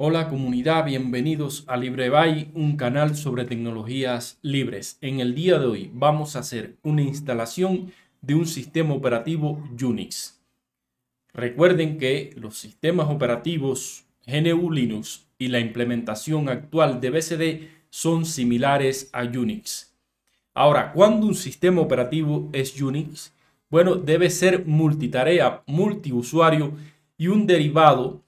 Hola comunidad, bienvenidos a LibreBay, un canal sobre tecnologías libres. En el día de hoy vamos a hacer una instalación de un sistema operativo Unix. Recuerden que los sistemas operativos GNU Linux y la implementación actual de BSD son similares a Unix. Ahora, ¿cuándo un sistema operativo es Unix? Bueno, debe ser multitarea, multiusuario y un derivado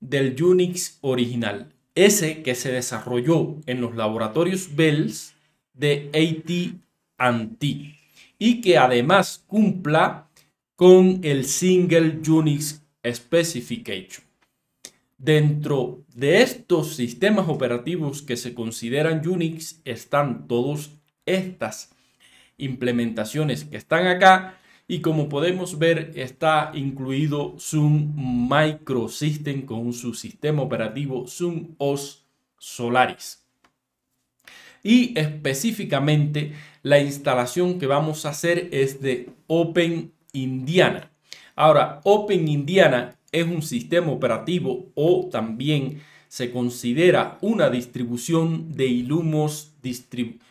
del Unix original, ese que se desarrolló en los laboratorios Bells de AT&T y que además cumpla con el Single Unix Specification. Dentro de estos sistemas operativos que se consideran Unix están todas estas implementaciones que están acá y como podemos ver está incluido Zoom Microsystem con su sistema operativo Zoom OS Solaris. Y específicamente la instalación que vamos a hacer es de Open Indiana. Ahora, Open Indiana es un sistema operativo o también se considera una distribución de Illumos,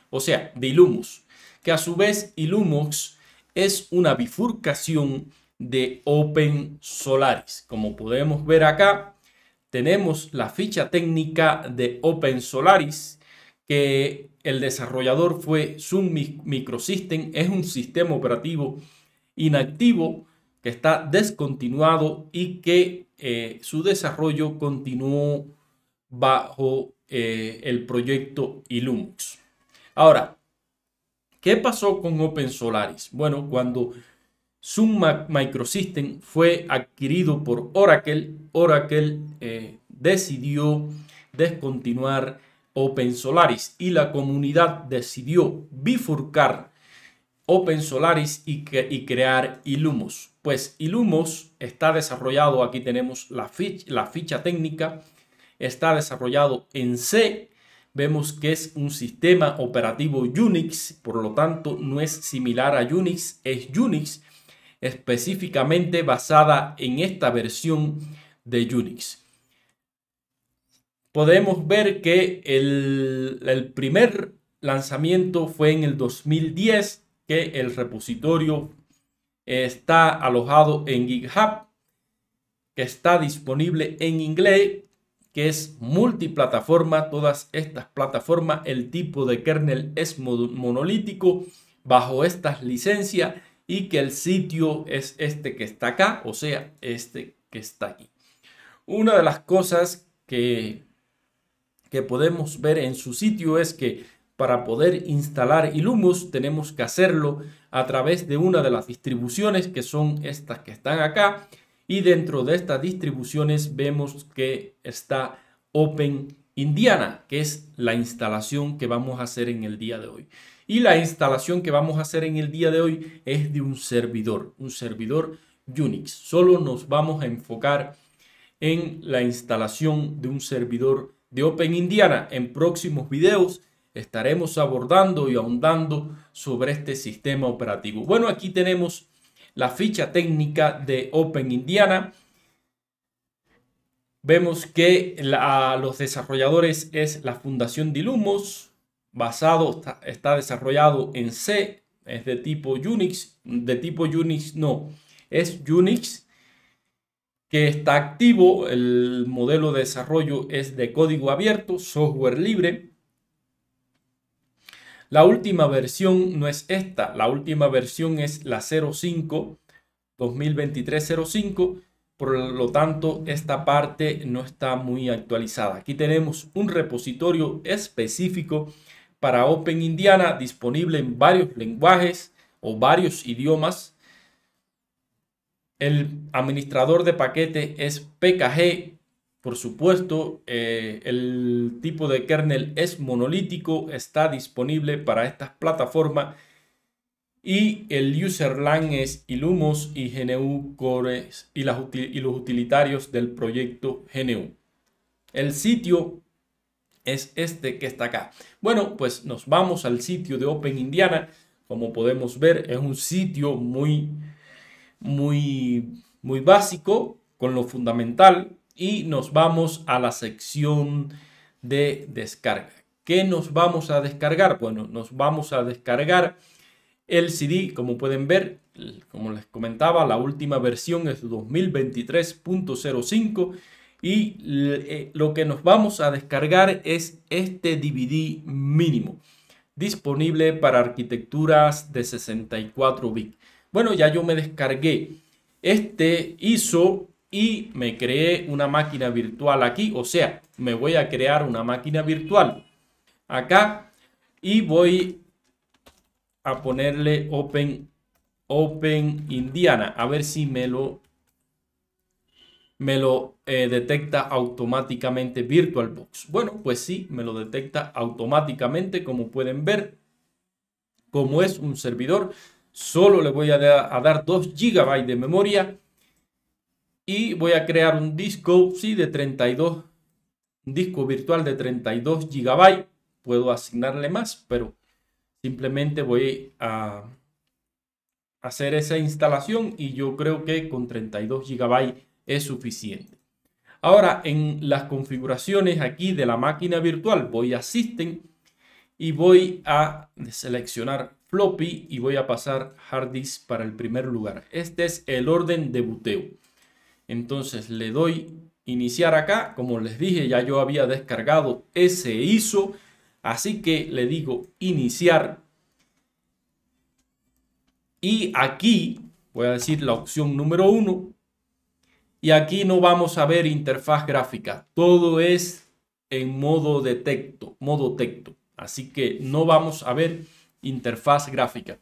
o sea, de Illumos, que a su vez Illumos es una bifurcación de Open Solaris. Como podemos ver acá, tenemos la ficha técnica de Open Solaris que el desarrollador fue Sun Microsystem. Es un sistema operativo inactivo que está descontinuado y que eh, su desarrollo continuó bajo eh, el proyecto Ilumix. Ahora, ¿Qué pasó con Open Solaris? Bueno, cuando Sun Microsystem fue adquirido por Oracle, Oracle eh, decidió descontinuar Open Solaris y la comunidad decidió bifurcar Open y, crear Illumos. Pues Illumos está desarrollado, aquí tenemos la la ficha técnica, está desarrollado en C vemos que es un sistema operativo Unix, por lo tanto no es similar a Unix, es Unix específicamente basada en esta versión de Unix. Podemos ver que el, primer lanzamiento fue en el 2010, que el repositorio está alojado en GitHub, que está disponible en inglés que es multiplataforma, todas estas plataformas, el tipo de kernel es monolítico bajo estas licencias y que el sitio es este que está acá, o sea, este que está aquí. Una de las cosas que, que podemos ver en su sitio es que para poder instalar Illumus tenemos que hacerlo a través de una de las distribuciones que son estas que están acá y dentro de estas distribuciones vemos que está Open Indiana, que es la instalación que vamos a hacer en el día de hoy. Y la instalación que vamos a hacer en el día de hoy es de un servidor, un servidor Unix. Solo nos vamos a enfocar en la instalación de un servidor de Open Indiana. En próximos videos estaremos abordando y ahondando sobre este sistema operativo. Bueno, aquí tenemos la ficha técnica de Open Indiana. Vemos que a los desarrolladores es la Fundación Dilumos, basado, está, desarrollado en C, es de tipo Unix, de tipo Unix no, es Unix que está activo, el modelo de desarrollo es de código abierto, software libre, la última versión no es esta, la última versión es la 05 2023-05, por lo tanto esta parte no está muy actualizada. Aquí tenemos un repositorio específico para OpenIndiana disponible en varios lenguajes o varios idiomas. El administrador de paquete es PKG por supuesto, eh, el tipo de kernel es monolítico, está disponible para estas plataformas y el userland es Illumos y GNU Core y, los utilitarios del proyecto GNU. El sitio es este que está acá. Bueno, pues nos vamos al sitio de Open Indiana. Como podemos ver, es un sitio muy, muy, muy básico con lo fundamental y nos vamos a la sección de descarga. ¿Qué nos vamos a descargar? Bueno, nos vamos a descargar el CD, como pueden ver, como les comentaba, la última versión es 2023.05 y eh, lo que nos vamos a descargar es este DVD mínimo, disponible para arquitecturas de 64 bits. Bueno, ya yo me descargué este ISO y me creé una máquina virtual aquí, o sea, me voy a crear una máquina virtual acá y voy a ponerle Open, open Indiana, a ver si me lo, me lo eh, detecta automáticamente VirtualBox. Bueno, pues sí, me lo detecta automáticamente, como pueden ver, como es un servidor. Solo le voy a, a dar 2 GB de memoria y voy a crear un disco sí, de 32, disco virtual de 32 GB. Puedo asignarle más, pero simplemente voy a hacer esa instalación y yo creo que con 32 GB es suficiente. Ahora en las configuraciones aquí de la máquina virtual voy a System y voy a seleccionar floppy y voy a pasar hard disk para el primer lugar. Este es el orden de buteo. Entonces le doy iniciar acá. Como les dije, ya yo había descargado ese ISO. Así que le digo iniciar. Y aquí voy a decir la opción número uno Y aquí no vamos a ver interfaz gráfica. Todo es en modo de modo texto. Así que no vamos a ver interfaz gráfica.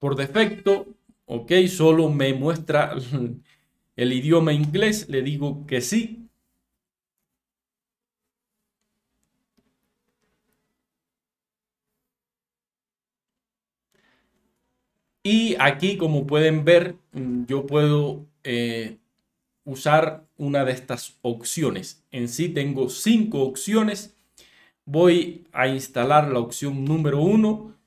Por defecto, ok, solo me muestra el idioma inglés, le digo que sí. Y aquí, como pueden ver, yo puedo eh, usar una de estas opciones. En sí tengo cinco opciones. Voy a instalar la opción número uno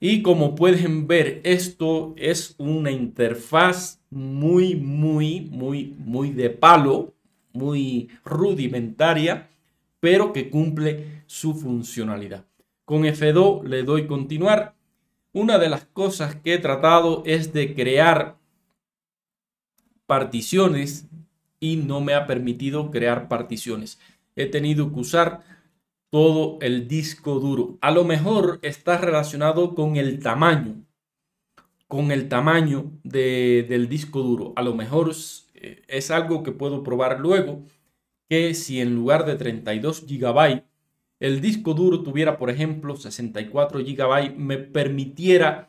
Y como pueden ver, esto es una interfaz muy, muy, muy, muy de palo, muy rudimentaria, pero que cumple su funcionalidad. Con F2 le doy continuar. Una de las cosas que he tratado es de crear particiones y no me ha permitido crear particiones. He tenido que usar todo el disco duro. A lo mejor está relacionado con el tamaño, con el tamaño de, del disco duro. A lo mejor eh, es, algo que puedo probar luego, que si en lugar de 32 GB, el disco duro tuviera, por ejemplo, 64 GB, me permitiera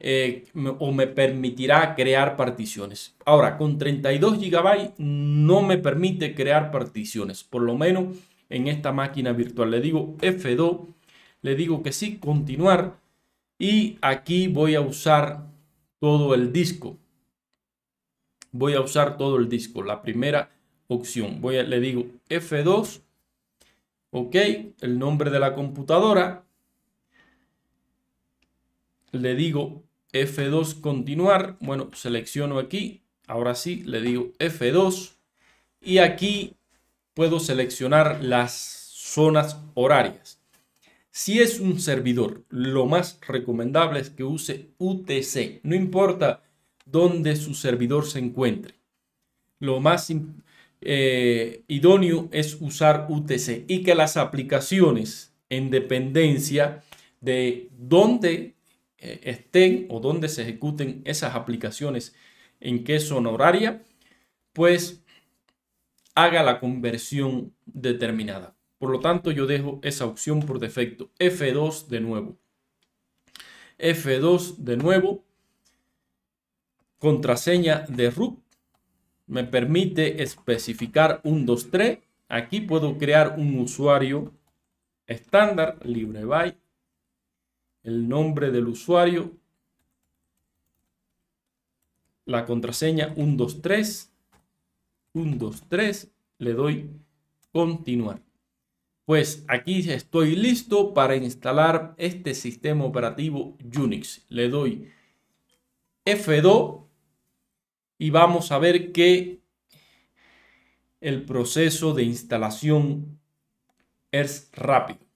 eh, o me permitirá crear particiones. Ahora, con 32 GB no me permite crear particiones, por lo menos en esta máquina virtual. Le digo F2, le digo que sí, continuar y aquí voy a usar todo el disco. Voy a usar todo el disco, la primera opción. Voy le digo F2, ok, el nombre de la computadora. Le digo F2 continuar. Bueno, selecciono aquí. Ahora sí, le digo F2. Y aquí puedo seleccionar las zonas horarias. Si es un servidor, lo más recomendable es que use UTC, no importa dónde su servidor se encuentre. Lo más eh, idóneo es usar UTC y que las aplicaciones en dependencia de dónde eh, estén o dónde se ejecuten esas aplicaciones en qué zona horaria, pues haga la conversión determinada. Por lo tanto, yo dejo esa opción por defecto. F2 de nuevo. F2 de nuevo. Contraseña de root. Me permite especificar un 23. Aquí puedo crear un usuario estándar, Libreby. El nombre del usuario. La contraseña 123 1, 2, 3, le doy continuar. Pues aquí estoy listo para instalar este sistema operativo Unix. Le doy F2 y vamos a ver que el proceso de instalación es rápido.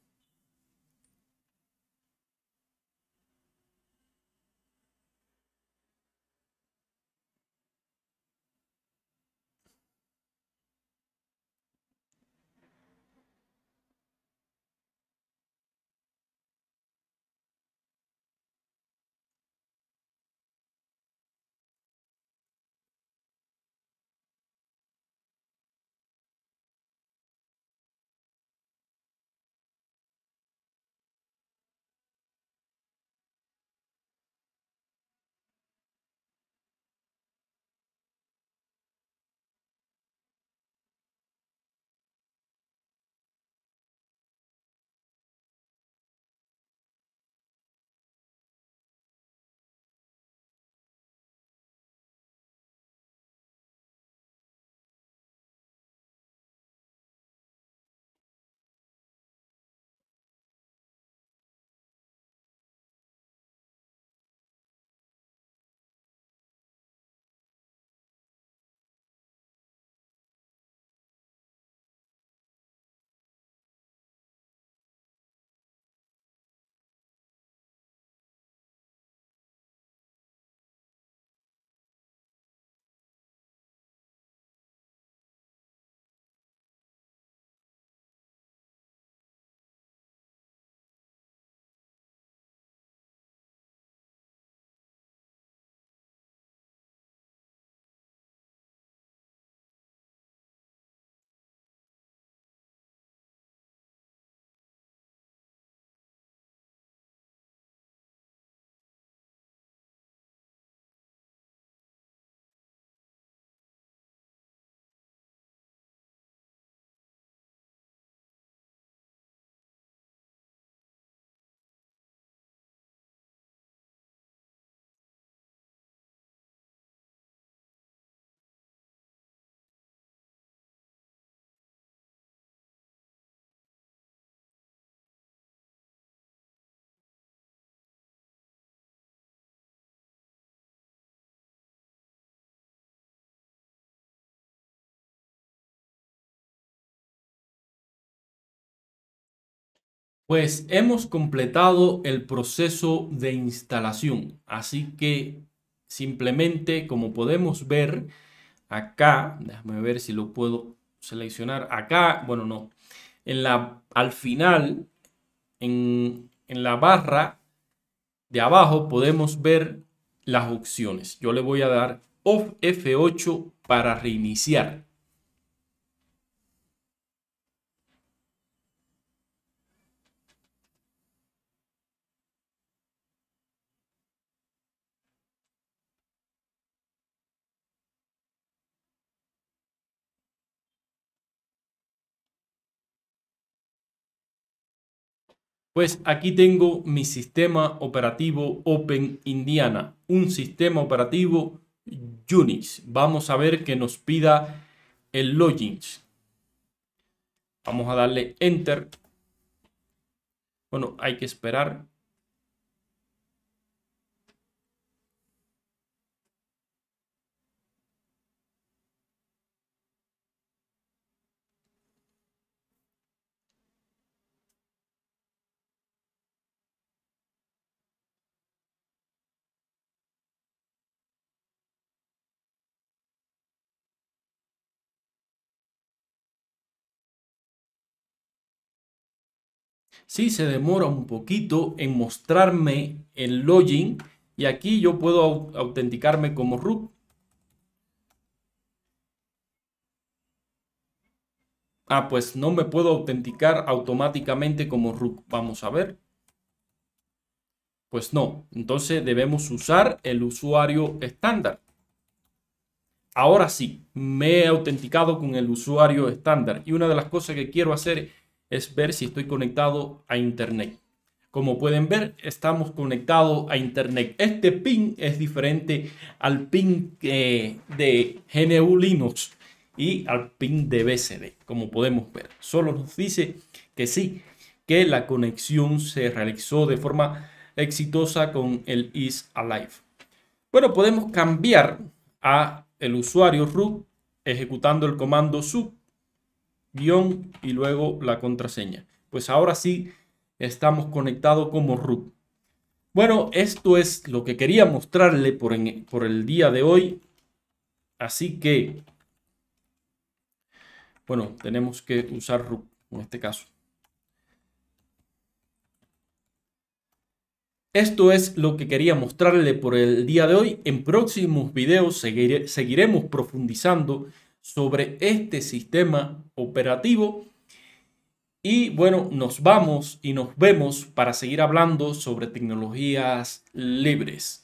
Pues hemos completado el proceso de instalación, así que simplemente como podemos ver acá, déjame ver si lo puedo seleccionar acá, bueno no, en la, al final, en, en la barra de abajo podemos ver las opciones. Yo le voy a dar Off F8 para reiniciar. Pues aquí tengo mi sistema operativo Open Indiana, un sistema operativo Unix. Vamos a ver que nos pida el Login. Vamos a darle Enter. Bueno, hay que esperar. Sí, se demora un poquito en mostrarme el login y aquí yo puedo autenticarme como root. Ah, pues no me puedo autenticar automáticamente como root. Vamos a ver. Pues no, entonces debemos usar el usuario estándar. Ahora sí, me he autenticado con el usuario estándar y una de las cosas que quiero hacer es ver si estoy conectado a Internet. Como pueden ver, estamos conectados a Internet. Este pin es diferente al pin eh, de GNU Linux y al pin de BSD, como podemos ver. Solo nos dice que sí, que la conexión se realizó de forma exitosa con el is alive. Bueno, podemos cambiar a el usuario root ejecutando el comando sub guión y luego la contraseña. Pues ahora sí estamos conectados como root. Bueno, esto es lo que quería mostrarle por, el día de hoy. Así que, bueno, tenemos que usar root en este caso. Esto es lo que quería mostrarle por el día de hoy. En próximos videos seguiremos profundizando sobre este sistema operativo. Y bueno, nos vamos y nos vemos para seguir hablando sobre tecnologías libres.